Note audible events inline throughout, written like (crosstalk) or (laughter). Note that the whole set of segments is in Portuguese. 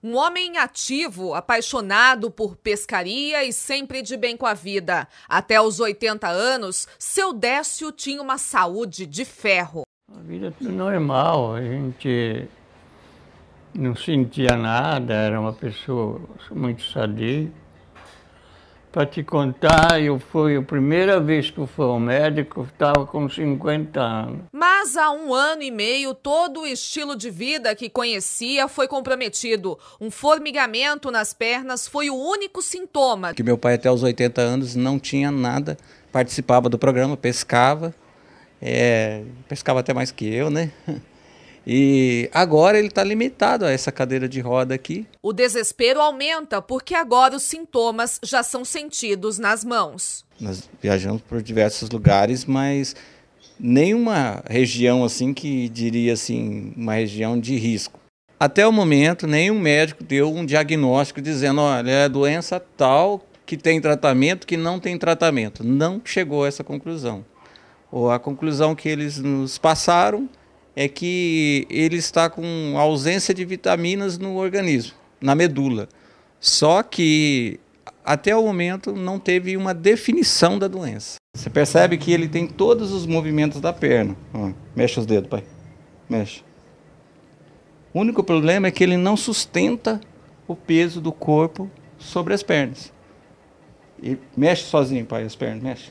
Um homem ativo, apaixonado por pescaria e sempre de bem com a vida. Até os 80 anos, seu Décio tinha uma saúde de ferro. A vida é normal, a gente não sentia nada, era uma pessoa muito sadia para te contar, eu fui a primeira vez que fui ao médico, estava com 50 anos. Mas há um ano e meio, todo o estilo de vida que conhecia foi comprometido. Um formigamento nas pernas foi o único sintoma. Que meu pai até os 80 anos não tinha nada, participava do programa, pescava, é, pescava até mais que eu, né? (laughs) E agora ele está limitado a essa cadeira de roda aqui. O desespero aumenta porque agora os sintomas já são sentidos nas mãos. Nós viajamos por diversos lugares, mas nenhuma região assim que diria assim, uma região de risco. Até o momento, nenhum médico deu um diagnóstico dizendo, olha, é doença tal que tem tratamento, que não tem tratamento. Não chegou a essa conclusão. Ou a conclusão que eles nos passaram é que ele está com ausência de vitaminas no organismo, na medula. Só que até o momento não teve uma definição da doença. Você percebe que ele tem todos os movimentos da perna. Ó, mexe os dedos, pai. Mexe. O único problema é que ele não sustenta o peso do corpo sobre as pernas. E mexe sozinho, pai, as pernas. Mexe.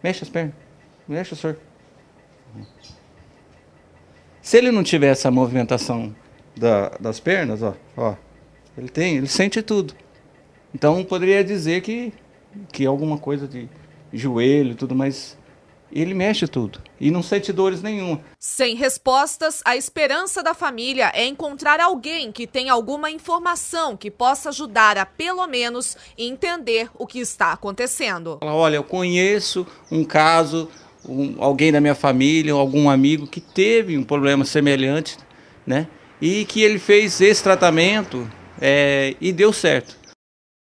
Mexe as pernas. Mexe, senhor. Se ele não tiver essa movimentação da, das pernas, ó, ó, ele tem, ele sente tudo. Então poderia dizer que que é alguma coisa de joelho, tudo, mas ele mexe tudo e não sente dores nenhuma. Sem respostas, a esperança da família é encontrar alguém que tenha alguma informação que possa ajudar a, pelo menos, entender o que está acontecendo. Olha, eu conheço um caso um, alguém da minha família, algum amigo que teve um problema semelhante, né? E que ele fez esse tratamento é, e deu certo.